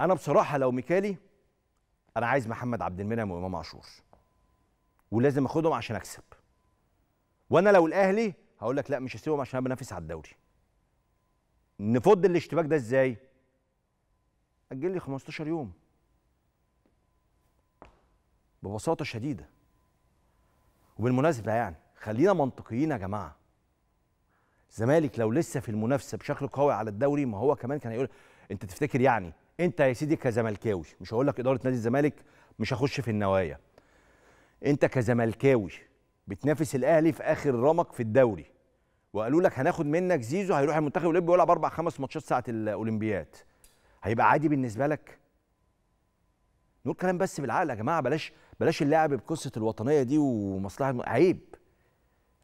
انا بصراحه لو مكالي انا عايز محمد عبد المنعم وامام عاشور ولازم اخدهم عشان اكسب وانا لو الاهلي هقول لك لا مش هسيبهم عشان انا بنافس على الدوري نفض الاشتباك ده ازاي اجل لي 15 يوم ببساطه شديده وبالمناسبه يعني خلينا منطقيين يا جماعه الزمالك لو لسه في المنافسه بشكل قوي على الدوري ما هو كمان كان هيقول انت تفتكر يعني انت يا سيدي كزملكاوي مش هقول لك اداره نادي الزمالك مش هخش في النوايا انت كزملكاوي بتنافس الاهلي في اخر رمق في الدوري وقالوا لك هناخد منك زيزو هيروح المنتخب الاولمبي ويلعب اربع خمس ماتشات ساعه الاولمبياد هيبقى عادي بالنسبه لك نقول كلام بس بالعقل يا جماعه بلاش بلاش اللعب بقصه الوطنيه دي ومصلحه عيب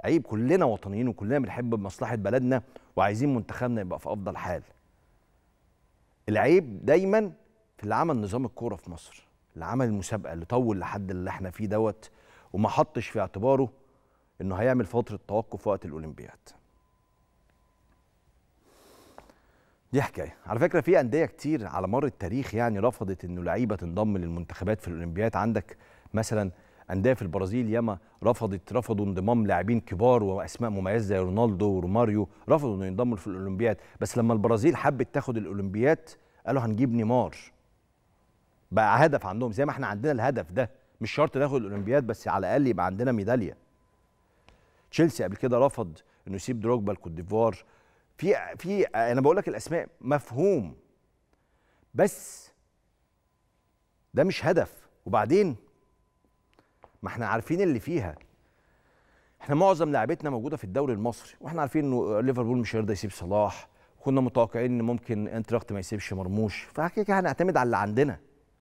عيب كلنا وطنيين وكلنا بنحب مصلحه بلدنا وعايزين منتخبنا يبقى في افضل حال العيب دايما في اللي عمل نظام الكوره في مصر اللي عمل المسابقه اللي طول لحد اللي احنا فيه دوت وما حطش في اعتباره انه هيعمل فتره توقف وقت الاولمبياد دي حكايه على فكره في انديه كتير على مر التاريخ يعني رفضت انه لعيبه تنضم للمنتخبات في الاولمبياد عندك مثلا انديه في البرازيل ياما رفضت رفضوا انضمام لاعبين كبار واسماء مميزه زي رونالدو وروماريو رفضوا انه ينضموا في الاولمبياد بس لما البرازيل حبت تاخد الاولمبياد قالوا هنجيب نيمار بقى هدف عندهم زي ما احنا عندنا الهدف ده مش شرط ناخد الاولمبياد بس على الاقل يبقى عندنا ميداليه تشيلسي قبل كده رفض انه يسيب دروجبا الكوت ديفوار في في انا بقول لك الاسماء مفهوم بس ده مش هدف وبعدين ما احنا عارفين اللي فيها احنا معظم لعبتنا موجوده في الدوري المصري واحنا عارفين انه ليفربول مش هيرضى يسيب صلاح كنا متوقعين ان ممكن انتراخت ما يسيبش مرموش فكده هنعتمد على اللي عندنا